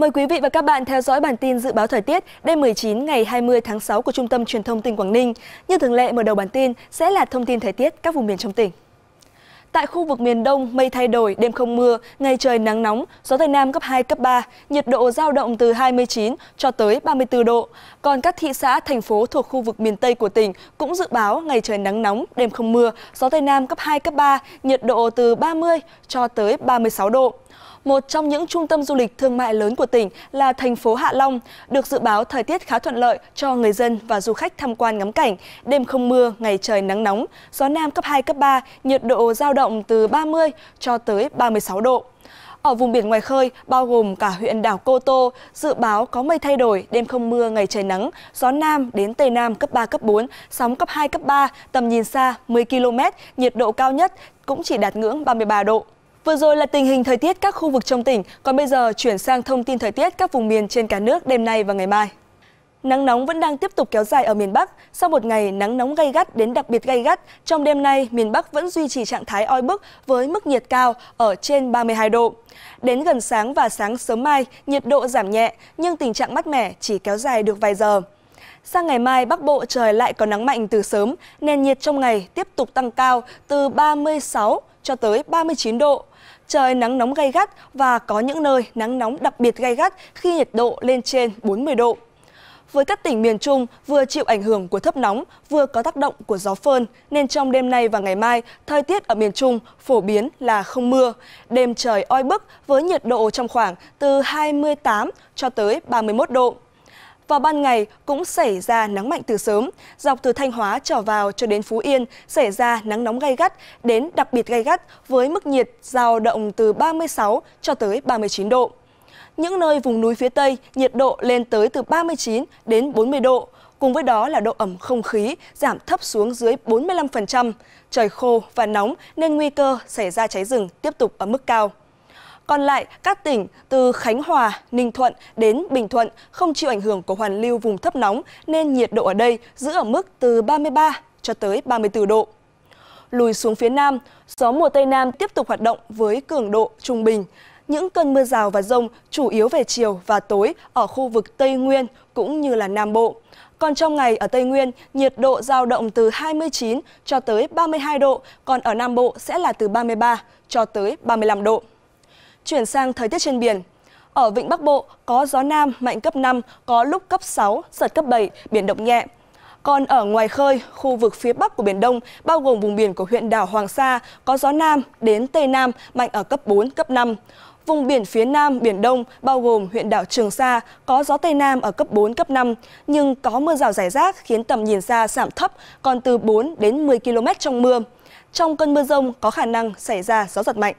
Mời quý vị và các bạn theo dõi bản tin dự báo thời tiết đêm 19 ngày 20 tháng 6 của Trung tâm Truyền thông tỉnh Quảng Ninh. Như thường lệ, mở đầu bản tin sẽ là thông tin thời tiết các vùng miền trong tỉnh. Tại khu vực miền Đông, mây thay đổi, đêm không mưa, ngày trời nắng nóng, gió Tây Nam cấp 2, cấp 3, nhiệt độ giao động từ 29 cho tới 34 độ. Còn các thị xã, thành phố thuộc khu vực miền Tây của tỉnh cũng dự báo ngày trời nắng nóng, đêm không mưa, gió Tây Nam cấp 2, cấp 3, nhiệt độ từ 30 cho tới 36 độ. Một trong những trung tâm du lịch thương mại lớn của tỉnh là thành phố Hạ Long, được dự báo thời tiết khá thuận lợi cho người dân và du khách tham quan ngắm cảnh, đêm không mưa, ngày trời nắng nóng, gió nam cấp 2 cấp 3, nhiệt độ dao động từ 30 cho tới 36 độ. Ở vùng biển ngoài khơi, bao gồm cả huyện đảo Cô Tô, dự báo có mây thay đổi, đêm không mưa, ngày trời nắng, gió Nam đến Tây Nam cấp 3, cấp 4, sóng cấp 2, cấp 3, tầm nhìn xa 10 km, nhiệt độ cao nhất cũng chỉ đạt ngưỡng 33 độ. Vừa rồi là tình hình thời tiết các khu vực trong tỉnh, còn bây giờ chuyển sang thông tin thời tiết các vùng miền trên cả nước đêm nay và ngày mai. Nắng nóng vẫn đang tiếp tục kéo dài ở miền Bắc. Sau một ngày nắng nóng gay gắt đến đặc biệt gay gắt, trong đêm nay miền Bắc vẫn duy trì trạng thái oi bức với mức nhiệt cao ở trên 32 độ. Đến gần sáng và sáng sớm mai, nhiệt độ giảm nhẹ nhưng tình trạng mát mẻ chỉ kéo dài được vài giờ. Sang ngày mai, Bắc Bộ trời lại có nắng mạnh từ sớm, nền nhiệt trong ngày tiếp tục tăng cao từ 36 cho tới 39 độ. Trời nắng nóng gay gắt và có những nơi nắng nóng đặc biệt gay gắt khi nhiệt độ lên trên 40 độ. Với các tỉnh miền Trung vừa chịu ảnh hưởng của thấp nóng, vừa có tác động của gió phơn, nên trong đêm nay và ngày mai, thời tiết ở miền Trung phổ biến là không mưa. Đêm trời oi bức với nhiệt độ trong khoảng từ 28 cho tới 31 độ. Vào ban ngày cũng xảy ra nắng mạnh từ sớm, dọc từ Thanh Hóa trở vào cho đến Phú Yên xảy ra nắng nóng gay gắt đến đặc biệt gay gắt với mức nhiệt giao động từ 36 cho tới 39 độ. Những nơi vùng núi phía Tây nhiệt độ lên tới từ 39 đến 40 độ, cùng với đó là độ ẩm không khí giảm thấp xuống dưới 45%. Trời khô và nóng nên nguy cơ xảy ra cháy rừng tiếp tục ở mức cao. Còn lại, các tỉnh từ Khánh Hòa, Ninh Thuận đến Bình Thuận không chịu ảnh hưởng của hoàn lưu vùng thấp nóng nên nhiệt độ ở đây giữ ở mức từ 33 cho tới 34 độ. Lùi xuống phía Nam, gió mùa Tây Nam tiếp tục hoạt động với cường độ trung bình. Những cơn mưa rào và rông chủ yếu về chiều và tối ở khu vực Tây Nguyên cũng như là Nam Bộ. Còn trong ngày ở Tây Nguyên, nhiệt độ giao động từ 29 cho tới 32 độ, còn ở Nam Bộ sẽ là từ 33 cho tới 35 độ. Chuyển sang thời tiết trên biển. Ở Vịnh Bắc Bộ có gió Nam mạnh cấp 5, có lúc cấp 6, giật cấp 7, biển động nhẹ. Còn ở ngoài khơi, khu vực phía Bắc của Biển Đông, bao gồm vùng biển của huyện đảo Hoàng Sa, có gió Nam đến Tây Nam mạnh ở cấp 4, cấp 5. Vùng biển phía Nam Biển Đông, bao gồm huyện đảo Trường Sa, có gió Tây Nam ở cấp 4, cấp 5, nhưng có mưa rào rải rác khiến tầm nhìn xa giảm thấp, còn từ 4 đến 10 km trong mưa. Trong cơn mưa rông có khả năng xảy ra gió giật mạnh.